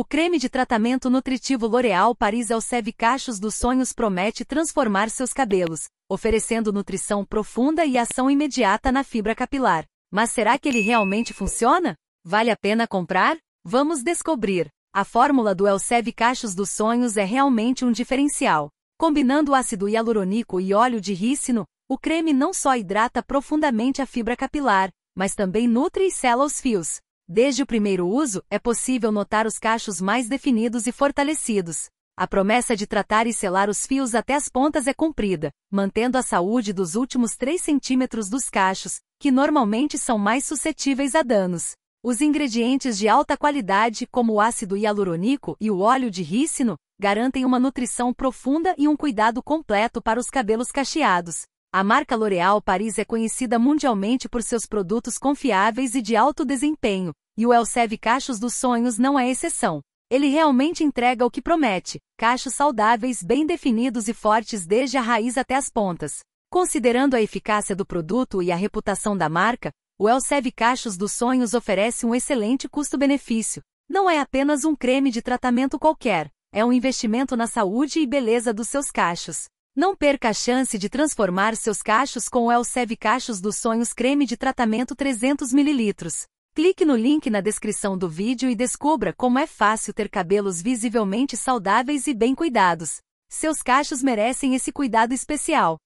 O creme de tratamento nutritivo L'Oréal Paris Elseve Cachos dos Sonhos promete transformar seus cabelos, oferecendo nutrição profunda e ação imediata na fibra capilar. Mas será que ele realmente funciona? Vale a pena comprar? Vamos descobrir. A fórmula do Elseve Cachos dos Sonhos é realmente um diferencial. Combinando ácido hialurônico e óleo de rícino, o creme não só hidrata profundamente a fibra capilar, mas também nutre e sela os fios Desde o primeiro uso, é possível notar os cachos mais definidos e fortalecidos. A promessa de tratar e selar os fios até as pontas é cumprida, mantendo a saúde dos últimos 3 centímetros dos cachos, que normalmente são mais suscetíveis a danos. Os ingredientes de alta qualidade, como o ácido hialurônico e o óleo de rícino, garantem uma nutrição profunda e um cuidado completo para os cabelos cacheados. A marca L'Oréal Paris é conhecida mundialmente por seus produtos confiáveis e de alto desempenho, e o Elsev Cachos dos Sonhos não é exceção. Ele realmente entrega o que promete: cachos saudáveis, bem definidos e fortes desde a raiz até as pontas. Considerando a eficácia do produto e a reputação da marca, o Elsev Cachos dos Sonhos oferece um excelente custo-benefício. Não é apenas um creme de tratamento qualquer, é um investimento na saúde e beleza dos seus cachos. Não perca a chance de transformar seus cachos com o Elsev Cachos dos Sonhos Creme de Tratamento 300 ml. Clique no link na descrição do vídeo e descubra como é fácil ter cabelos visivelmente saudáveis e bem cuidados. Seus cachos merecem esse cuidado especial.